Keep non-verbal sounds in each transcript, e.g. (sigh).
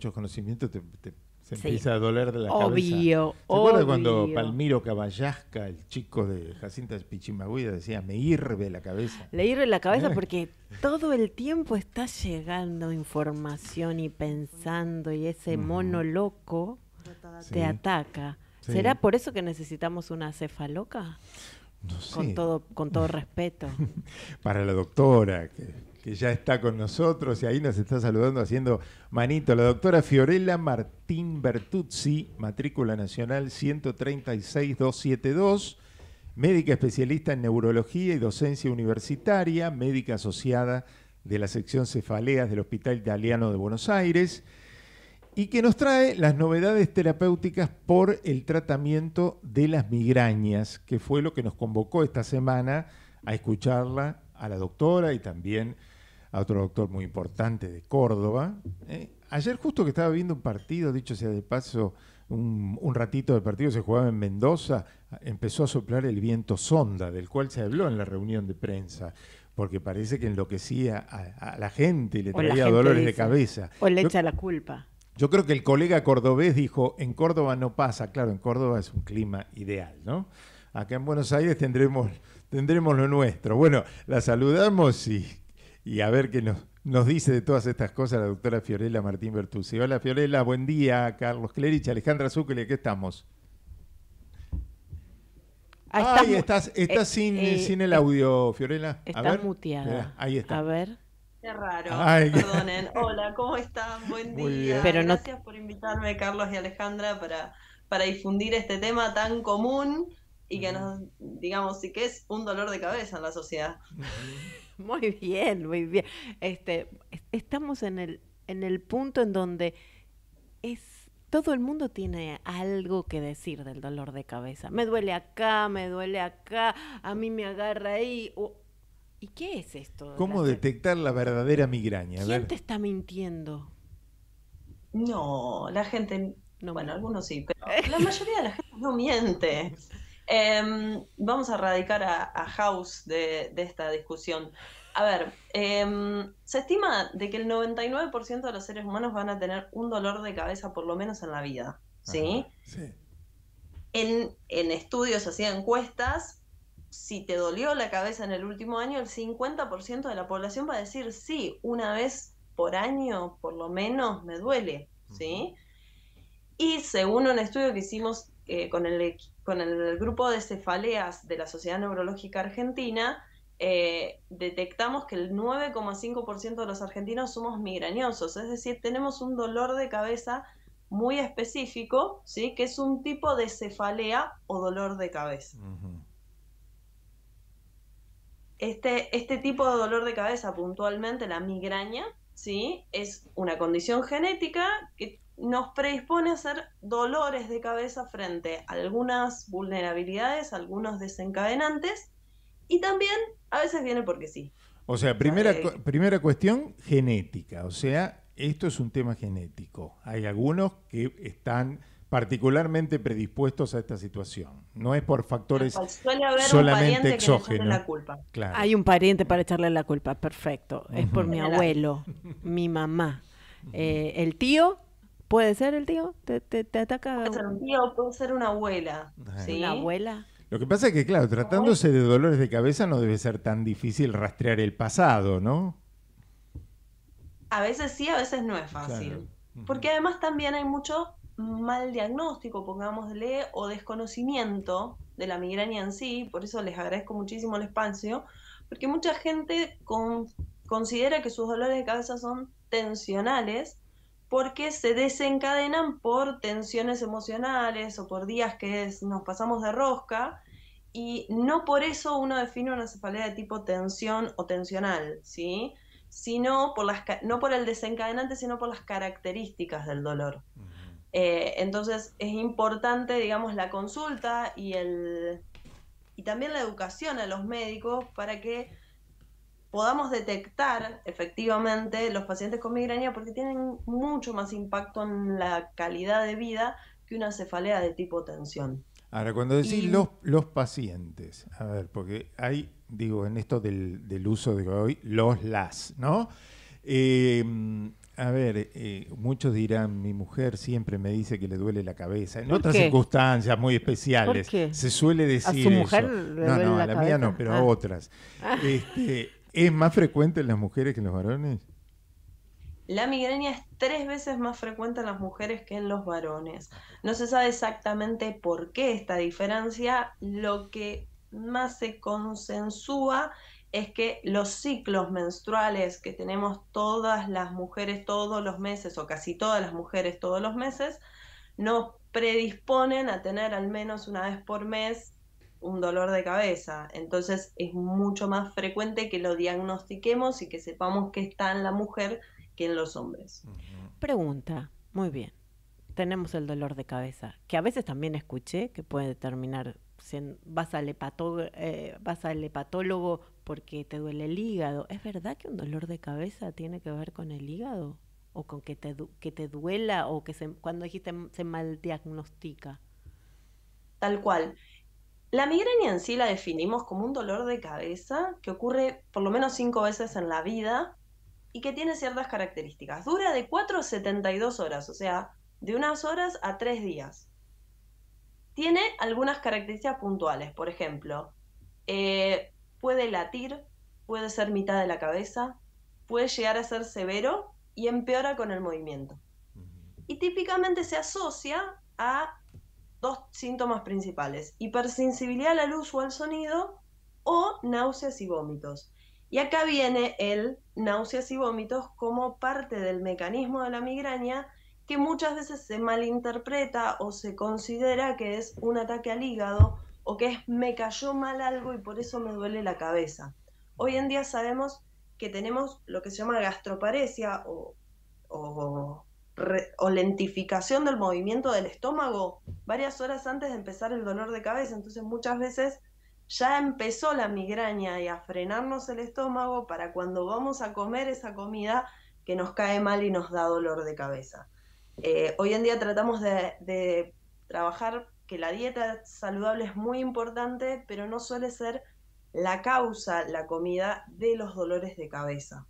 muchos conocimiento te, se empieza a doler de la obvio, cabeza. ¿Se obvio. cuando Palmiro Caballasca, el chico de Jacinta Pichimagüida, decía, me hirve la cabeza? Le hirve la cabeza porque todo el tiempo está llegando información y pensando y ese mono loco te ataca. ¿Será por eso que necesitamos una cefaloca? No sé. Con todo, con todo (laughs) respeto. Para la doctora, que que ya está con nosotros y ahí nos está saludando haciendo manito. La doctora Fiorella Martín Bertuzzi, matrícula nacional 136272, médica especialista en neurología y docencia universitaria, médica asociada de la sección cefaleas del Hospital Italiano de Buenos Aires y que nos trae las novedades terapéuticas por el tratamiento de las migrañas, que fue lo que nos convocó esta semana a escucharla a la doctora y también a otro doctor muy importante de Córdoba. Eh, ayer justo que estaba viendo un partido, dicho sea de paso, un, ratito de partido se jugaba en Mendoza, empezó a soplar el viento sonda, del cual se habló en la reunión de prensa, porque parece que enloquecía a, la gente y le traía dolores de cabeza. O le echa la culpa. Yo creo que el colega cordobés dijo, en Córdoba no pasa, claro, en Córdoba es un clima ideal, ¿no? Acá en Buenos Aires tendremos, tendremos lo nuestro. Bueno, la saludamos y y a ver qué nos, dice de todas estas cosas la doctora Fiorella Martín Bertuzzi. Hola Fiorella, buen día. Carlos Clerich, Alejandra Zúquele, ¿qué estamos. Ah, ahí estás, estás eh, eh, sin, el audio, Fiorella. Está muteada. ahí está. A ver. Qué raro, perdonen. (laughs) Hola, ¿cómo están? Buen día. Gracias por invitarme, Carlos y Alejandra, para, para difundir este tema tan común y que nos, digamos, sí que es un dolor de cabeza en la sociedad. (laughs) Muy bien, muy bien. Este, estamos en el, en el punto en donde es todo el mundo tiene algo que decir del dolor de cabeza. Me duele acá, me duele acá, a mí me agarra ahí. ¿Y qué es esto? ¿Cómo detectar la verdadera migraña? ¿Quién te está mintiendo? No, la gente, no bueno, algunos sí, (laughs) pero la mayoría de la gente no miente. Em, vamos a radicar a, House de, esta discusión. A ver, em, se estima de que el 99% de los seres humanos van a tener un dolor de cabeza por lo menos en la vida, ¿sí? En, en estudios hacían encuestas, si te dolió la cabeza en el último año, el 50% de la población va a decir, sí, una vez por año, por lo menos, me duele, ¿sí? Y según un estudio que hicimos eh, con, el, grupo de cefaleas de la Sociedad Neurológica Argentina, eh, detectamos que el 9,5% de los argentinos somos migrañosos, es decir, tenemos un dolor de cabeza muy específico, ¿sí? que es un tipo de cefalea o dolor de cabeza. este, este tipo de dolor de cabeza, puntualmente la migraña, ¿sí? es una condición genética que nos predispone a hacer dolores de cabeza frente a algunas vulnerabilidades, algunos desencadenantes, y también a veces viene porque sí. O sea, primera, primera cuestión, genética. O sea, esto es un tema genético. Hay algunos que están particularmente predispuestos a esta situación. No es por factores solamente exógenos. La culpa. Hay un pariente para echarle la culpa, perfecto. Es por mi abuelo, mi mamá, eh, el tío ¿Puede ser el tío? ¿Te, ataca? Puede ser un tío, puede ser una abuela. ¿sí? ¿Una abuela? Lo que pasa es que, claro, tratándose de dolores de cabeza no debe ser tan difícil rastrear el pasado, ¿no? A veces sí, a veces no es fácil. Porque además también hay mucho mal diagnóstico, pongámosle, o desconocimiento de la migraña en sí. Por eso les agradezco muchísimo el espacio, porque mucha gente con, considera que sus dolores de cabeza son tensionales porque se desencadenan por tensiones emocionales o por días que nos pasamos de rosca y no por eso uno define una cefalea de tipo tensión o tensional, ¿sí? Sino por las, no por el desencadenante, sino por las características del dolor. Eh, entonces es importante, digamos, la consulta y, el, y también la educación a los médicos para que podamos detectar efectivamente los pacientes con migraña porque tienen mucho más impacto en la calidad de vida que una cefalea de tipo tensión. Ahora, cuando decís los, los pacientes, a ver, porque hay, digo, en esto del, uso de hoy, los las, ¿no? Eh, a ver, eh, muchos dirán, mi mujer siempre me dice que le duele la cabeza. En otras circunstancias muy especiales. Se suele decir. ¿A mujer no, no, a la mía no, pero a ah. otras. Ah. Este, ¿Es más frecuente en las mujeres que en los varones? La migraña es tres veces más frecuente en las mujeres que en los varones. No se sabe exactamente por qué esta diferencia. Lo que más se consensúa es que los ciclos menstruales que tenemos todas las mujeres todos los meses o casi todas las mujeres todos los meses nos predisponen a tener al menos una vez por mes un dolor de cabeza. Entonces es mucho más frecuente que lo diagnostiquemos y que sepamos que está en la mujer que en los hombres. Pregunta, muy bien. Tenemos el dolor de cabeza, que a veces también escuché que puede determinar, siendo, vas, al eh, vas al hepatólogo porque te duele el hígado. ¿Es verdad que un dolor de cabeza tiene que ver con el hígado? ¿O con que te, que te duela? ¿O que se, cuando dijiste se mal diagnostica? Tal cual. La migraña en sí la definimos como un dolor de cabeza que ocurre por lo menos cinco veces en la vida y que tiene ciertas características. Dura de 4 a 72 horas, o sea, de unas horas a tres días. Tiene algunas características puntuales, por ejemplo, eh, puede latir, puede ser mitad de la cabeza, puede llegar a ser severo y empeora con el movimiento. Y típicamente se asocia a dos síntomas principales, hipersensibilidad a la luz o al sonido o náuseas y vómitos. Y acá viene el náuseas y vómitos como parte del mecanismo de la migraña que muchas veces se malinterpreta o se considera que es un ataque al hígado o que es me cayó mal algo y por eso me duele la cabeza. Hoy en día sabemos que tenemos lo que se llama gastroparesia o, o o lentificación del movimiento del estómago varias horas antes de empezar el dolor de cabeza. Entonces muchas veces ya empezó la migraña y a frenarnos el estómago para cuando vamos a comer esa comida que nos cae mal y nos da dolor de cabeza. Eh, hoy en día tratamos de trabajar que la dieta saludable es muy importante, pero no suele ser la causa, la comida de los dolores de cabeza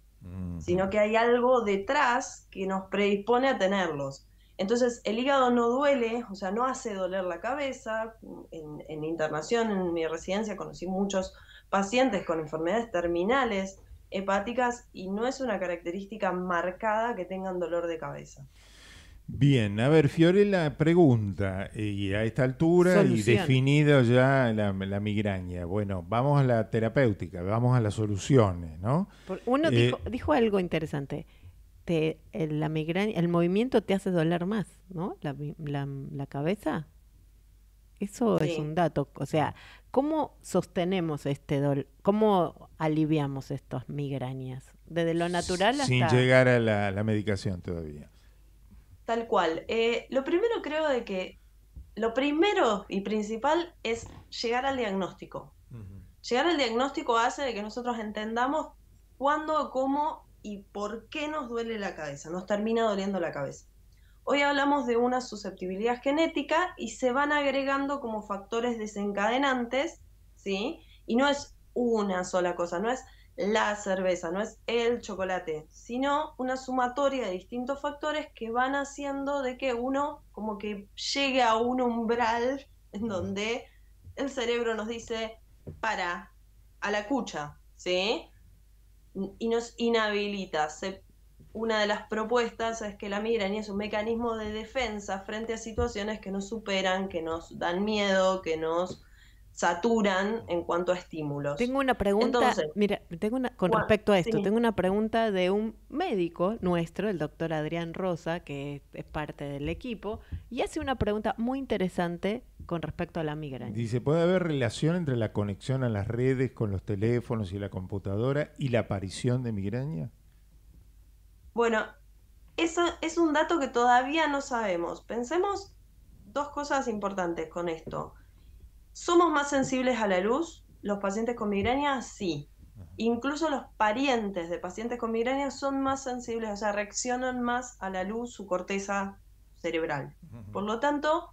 sino que hay algo detrás que nos predispone a tenerlos. Entonces el hígado no duele, o sea, no hace doler la cabeza. En, en internación, en mi residencia, conocí muchos pacientes con enfermedades terminales hepáticas y no es una característica marcada que tengan dolor de cabeza. Bien, a ver, Fiore la pregunta, y a esta altura y definido ya la, migraña, bueno, vamos a la terapéutica, vamos a las soluciones, ¿no? uno eh, dijo, algo interesante, el, la migraña, el movimiento te hace doler más, ¿no? La, cabeza. Eso es un dato, o sea, ¿cómo sostenemos este dolor? ¿Cómo aliviamos estas migrañas? Desde lo natural hasta... Sin llegar a la medicación todavía. Tal cual. Eh, lo primero creo de que lo primero y principal es llegar al diagnóstico. Llegar al diagnóstico hace de que nosotros entendamos cuándo, cómo y por qué nos duele la cabeza, nos termina doliendo la cabeza. Hoy hablamos de una susceptibilidad genética y se van agregando como factores desencadenantes, ¿sí? Y no es una sola cosa, no es la cerveza, no es el chocolate, sino una sumatoria de distintos factores que van haciendo de que uno como que llegue a un umbral en donde el cerebro nos dice, para, a la cucha, ¿sí? Y nos inhabilita. una de las propuestas es que la migraña es un mecanismo de defensa frente a situaciones que nos superan, que nos dan miedo, que nos saturan en cuanto a estímulos. Tengo una pregunta, tengo con respecto a esto, tengo una pregunta de un médico nuestro, el doctor Adrián Rosa, que es, es, parte del equipo, y hace una pregunta muy interesante con respecto a la migraña. Dice, ¿puede haber relación entre la conexión a las redes con los teléfonos y la computadora y la aparición de migraña? Bueno, eso es un dato que todavía no sabemos. Pensemos dos cosas importantes con esto. ¿Somos más sensibles a la luz? Los pacientes con migraña, sí. Incluso los parientes de pacientes con migraña son más sensibles, o sea, reaccionan más a la luz, su corteza cerebral. Por lo tanto,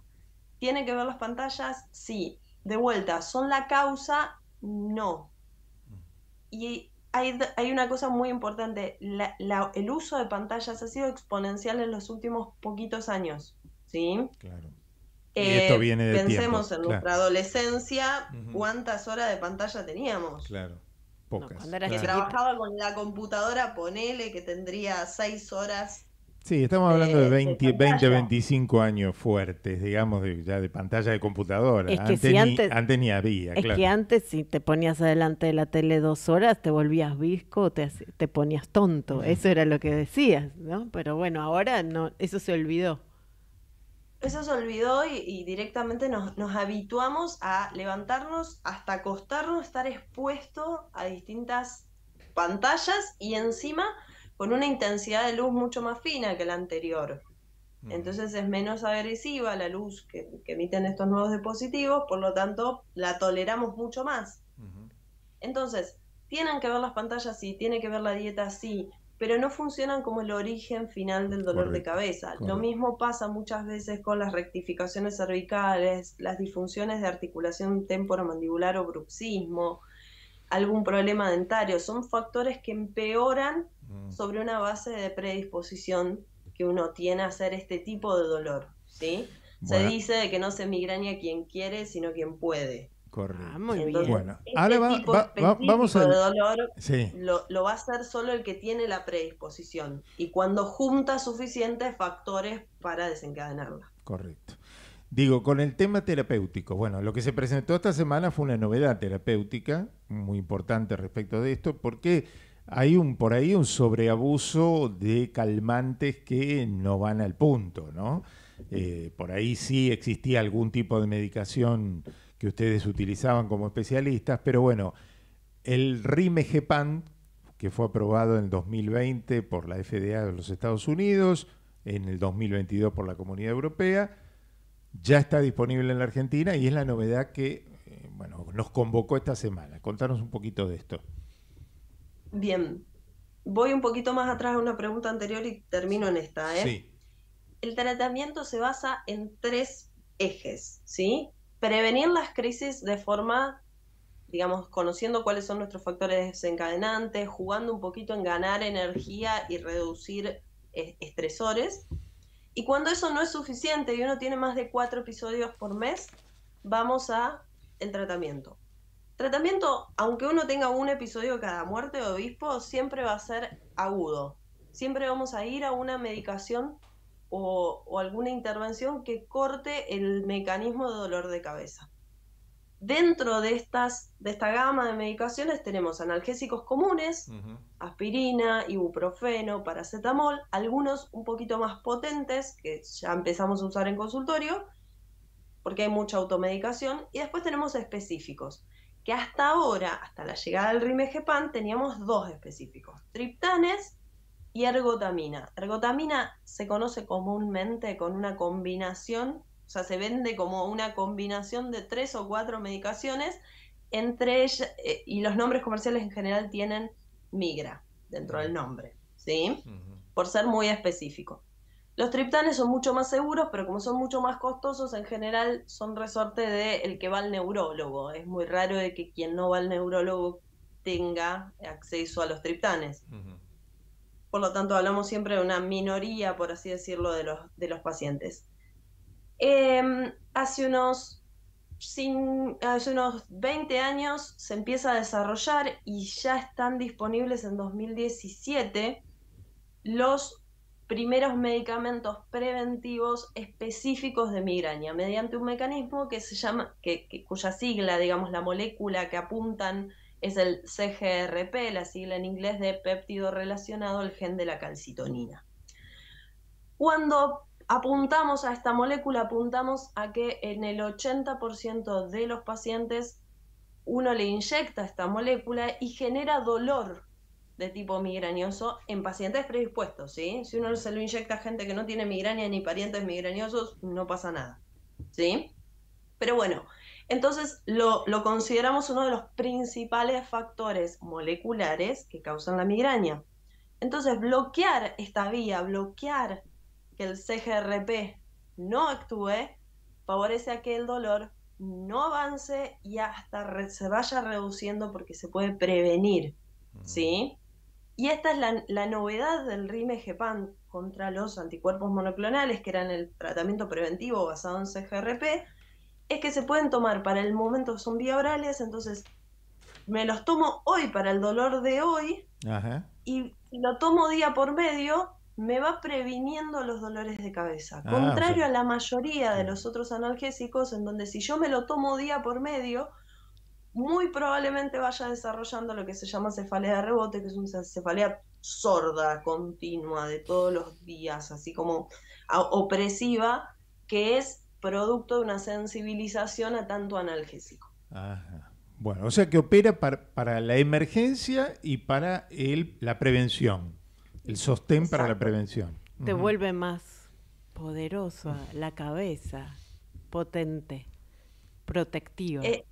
¿tiene que ver las pantallas? Sí. De vuelta, ¿son la causa? No. Y hay, hay una cosa muy importante, el uso de pantallas ha sido exponencial en los últimos poquitos años, ¿sí? Claro. Eh, pensemos en nuestra adolescencia, cuántas horas de pantalla teníamos. Claro. Pocas. cuando que trabajaba con la computadora, ponele que tendría seis horas. Sí, estamos hablando de, 20, 25 años fuertes, digamos, ya de pantalla de computadora. antes, ni, había, es que antes si te ponías adelante de la tele dos horas, te volvías visco, te, te ponías tonto. Eso era lo que decías, ¿no? Pero bueno, ahora no, eso se olvidó eso se olvidó y, directamente nos, habituamos a levantarnos hasta acostarnos, estar expuesto a distintas pantallas y encima con una intensidad de luz mucho más fina que la anterior. Entonces es menos agresiva la luz que, emiten estos nuevos dispositivos, por lo tanto la toleramos mucho más. Entonces, tienen que ver las pantallas, sí, tiene que ver la dieta, sí, pero no funcionan como el origen final del dolor de cabeza. Lo mismo pasa muchas veces con las rectificaciones cervicales, las disfunciones de articulación temporomandibular o bruxismo, algún problema dentario. Son factores que empeoran mm. sobre una base de predisposición que uno tiene a hacer este tipo de dolor, ¿sí? Se dice que no se migraña quien quiere, sino quien puede. Ah, muy bien. Bueno, ahora este vamos a. lo, va a hacer solo el que tiene la predisposición y cuando junta suficientes factores para desencadenarla. Correcto. Digo, con el tema terapéutico, bueno, lo que se presentó esta semana fue una novedad terapéutica muy importante respecto de esto, porque hay un por ahí un sobreabuso de calmantes que no van al punto, ¿no? Eh, por ahí sí existía algún tipo de medicación que ustedes utilizaban como especialistas, pero bueno, el RIMEGEPAN, que fue aprobado en 2020 por la FDA de los Estados Unidos, en el 2022 por la Comunidad Europea, ya está disponible en la Argentina y es la novedad que eh, bueno, nos convocó esta semana. Contanos un poquito de esto. Bien, voy un poquito más atrás a una pregunta anterior y termino en esta. ¿eh? Sí. El tratamiento se basa en tres ejes, ¿sí? prevenir las crisis de forma, digamos, conociendo cuáles son nuestros factores desencadenantes, jugando un poquito en ganar energía y reducir eh, estresores. Y cuando eso no es suficiente y uno tiene más de cuatro episodios por mes, vamos a el tratamiento. Tratamiento, aunque uno tenga un episodio cada muerte de obispo, siempre va a ser agudo. Siempre vamos a ir a una medicación o, alguna intervención que corte el mecanismo de dolor de cabeza. Dentro de, estas, de esta gama de medicaciones tenemos analgésicos comunes, aspirina, ibuprofeno, paracetamol, algunos un poquito más potentes que ya empezamos a usar en consultorio, porque hay mucha automedicación, y después tenemos específicos, que hasta ahora, hasta la llegada del rimegepan, teníamos dos específicos, triptanes y ergotamina. Ergotamina se conoce comúnmente con una combinación, o sea, se vende como una combinación de tres o cuatro medicaciones, entre ellas, eh, y los nombres comerciales en general tienen migra dentro del nombre, ¿sí? Por ser muy específico. Los triptanes son mucho más seguros, pero como son mucho más costosos, en general son resorte de el que va al neurólogo. Es muy raro de que quien no va al neurólogo tenga acceso a los triptanes por lo tanto hablamos siempre de una minoría, por así decirlo, de los, pacientes. Em, hace, unos hace unos 20 años se empieza a desarrollar y ya están disponibles en 2017 los primeros medicamentos preventivos específicos de migraña mediante un mecanismo que se llama cuya sigla digamos la molécula que apuntan es el CGRP, la sigla en inglés de péptido relacionado al gen de la calcitonina. Cuando apuntamos a esta molécula, apuntamos a que en el 80% de los pacientes uno le inyecta esta molécula y genera dolor de tipo migrañoso en pacientes predispuestos, Si uno se lo inyecta a gente que no tiene migraña ni parientes migrañosos, no pasa nada, ¿sí? Pero bueno, entonces lo, consideramos uno de los principales factores moleculares que causan la migraña. Entonces bloquear esta vía, bloquear que el CGRP no actúe, favorece a que el dolor no avance y hasta se vaya reduciendo porque se puede prevenir, ¿sí? Y esta es la, novedad del Rime-Gepan contra los anticuerpos monoclonales, que eran el tratamiento preventivo basado en CGRP, es que se pueden tomar para el momento, son vía orales, entonces me los tomo hoy para el dolor de hoy y lo tomo día por medio, me va previniendo los dolores de cabeza. Ah, Contrario a la mayoría de mm. los otros analgésicos, en donde si yo me lo tomo día por medio, muy probablemente vaya desarrollando lo que se llama cefalea de rebote, que es una cefalea sorda, continua, de todos los días, así como opresiva, que es producto de una sensibilización a tanto analgésico. Bueno, o sea que opera para, la emergencia y para el, la prevención, el sostén para la prevención. Te vuelve más poderosa, la cabeza, potente, protectiva. Eh,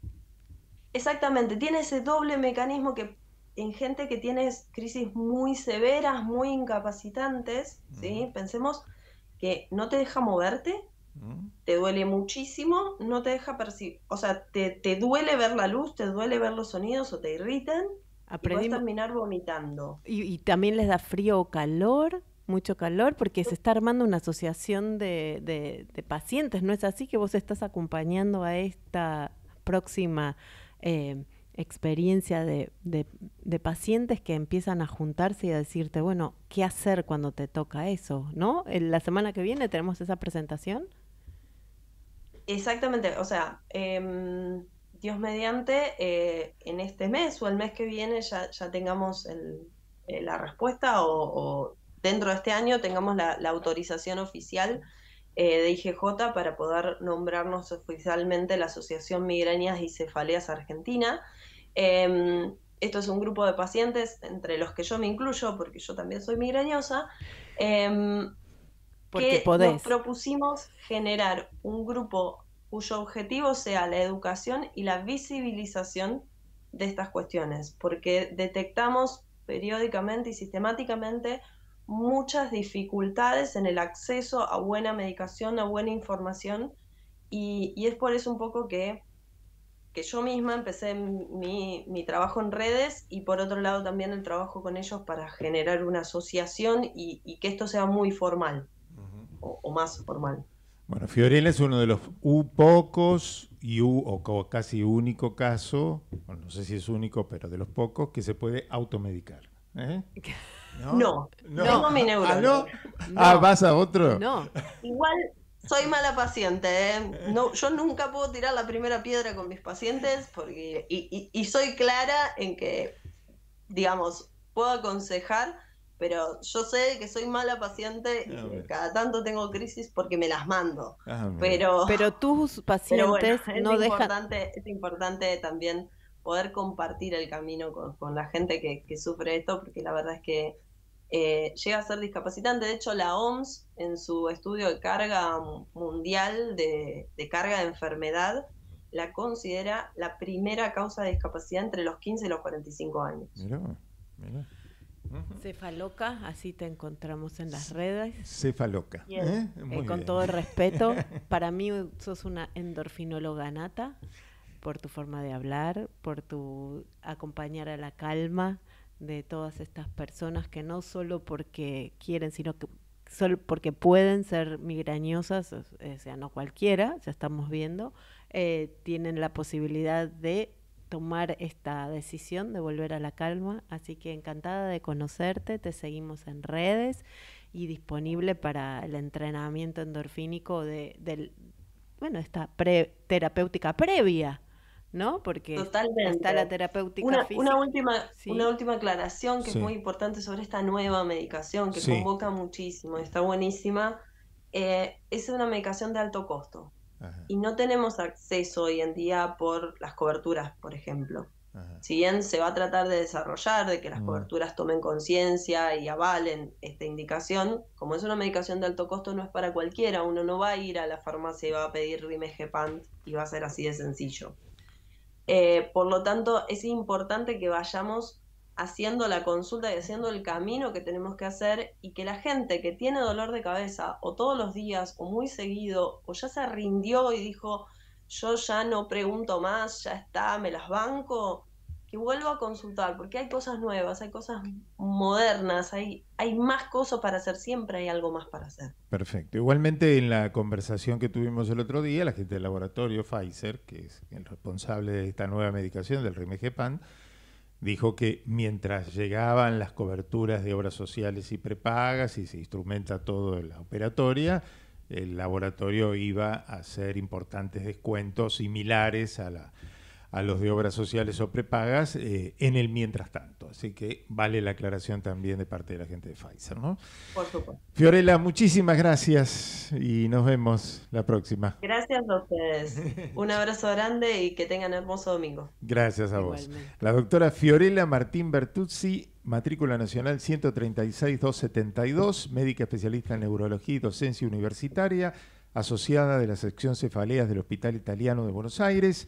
exactamente, tiene ese doble mecanismo que en gente que tiene crisis muy severas, muy incapacitantes, ¿sí? pensemos que no te deja moverte, te duele muchísimo, no te deja percibir, o sea, te, duele ver la luz, te duele ver los sonidos o te irritan, y puedes terminar vomitando. Y, también les da frío o calor, mucho calor, porque se está armando una asociación de, pacientes, ¿no es así que vos estás acompañando a esta próxima... Eh, experiencia de, de, pacientes que empiezan a juntarse y a decirte, bueno, ¿qué hacer cuando te toca eso? ¿No? Eh, la semana que viene tenemos esa presentación. Exactamente, o sea, em, Dios mediante, eh, en este mes o el mes que viene ya, tengamos eh, la respuesta o, dentro de este año tengamos la, la autorización oficial eh, de IGJ para poder nombrarnos oficialmente la Asociación Migrañas y Cefaleas Argentina. Em, esto es un grupo de pacientes entre los que yo me incluyo porque yo también soy migrañosa em, que nos propusimos generar un grupo cuyo objetivo sea la educación y la visibilización de estas cuestiones, porque detectamos periódicamente y sistemáticamente muchas dificultades en el acceso a buena medicación, a buena información, y, es por eso un poco que, que yo misma empecé mi, trabajo en redes y por otro lado también el trabajo con ellos para generar una asociación y que esto sea muy formal o, más formal. Bueno, Fiorella es uno de los u pocos y u, o casi único caso, no sé si es único, pero de los pocos que se puede automedicar. ¿eh? (laughs) No, no, no. mi ¿Ah, ah, vas a otro. No. Igual soy mala paciente. ¿eh? yo nunca puedo tirar la primera piedra con mis pacientes porque y, y soy clara en que, digamos, puedo aconsejar pero yo sé que soy mala paciente ah, y cada tanto tengo crisis porque me las mando. Ah, pero, pero tus (laughs) pacientes no es importante, Es importante también poder compartir el camino con, la gente que, sufre esto, porque la verdad es que eh, llega a ser discapacitante. De hecho, la OMS, en su estudio de carga mundial de, de carga de enfermedad, la considera la primera causa de discapacidad entre los 15 y los 45 años. Mirá, mirá. Cefa loca, así te encontramos en las redes. Cefaloca. loca ¿eh? Eh, con todo el respeto, (laughs) para mí sos una endorfinóloga nata por tu forma de hablar, por tu acompañar a la calma de todas estas personas que no solo porque quieren, sino que solo porque pueden ser migrañosas, o sea, no cualquiera, ya estamos viendo, eh, tienen la posibilidad de tomar esta decisión de volver a la calma. Así que encantada de conocerte, te seguimos en redes y disponible para el entrenamiento endorfínico de, del, bueno, esta terapéutica previa, ¿no? Porque está la terapéutica una, física. Una última, última aclaración que es muy importante sobre esta nueva medicación que convoca muchísimo, está buenísima. Eh, es una medicación de alto costo y no tenemos acceso hoy en día por las coberturas, por ejemplo. Si bien se va a tratar de desarrollar, de que las mm. coberturas tomen conciencia y avalen esta indicación, como es una medicación de alto costo, no es para cualquiera. Uno no va a ir a la farmacia y va a pedir Rimegepant y va a ser así de sencillo. Eh, por lo tanto, es importante que vayamos haciendo la consulta y haciendo el camino que tenemos que hacer y que la gente que tiene dolor de cabeza o todos los días o muy seguido o ya se rindió y dijo yo ya no pregunto más, ya está, me las banco, que vuelva a consultar porque hay cosas nuevas, hay cosas modernas, hay, hay más cosas para hacer, siempre hay algo más para hacer. Perfecto. Igualmente en la conversación que tuvimos el otro día, la gente del laboratorio Pfizer, que es el responsable de esta nueva medicación del Rimegepan, dijo que mientras llegaban las coberturas de obras sociales y prepagas y se instrumenta todo en la operatoria, el laboratorio iba a hacer importantes descuentos similares a la a los de obras sociales o prepagas eh, en el mientras tanto. Así que vale la aclaración también de parte de la gente de Pfizer, ¿no? Por supuesto. Fiorella, muchísimas gracias y nos vemos la próxima. Gracias a ustedes. Un abrazo grande y que tengan hermoso domingo. Gracias a vos. La doctora Fiorella Martín Bertuzzi, matrícula nacional 136-272, médica especialista en neurología y docencia universitaria, asociada de la sección cefaleas del Hospital Italiano de Buenos Aires.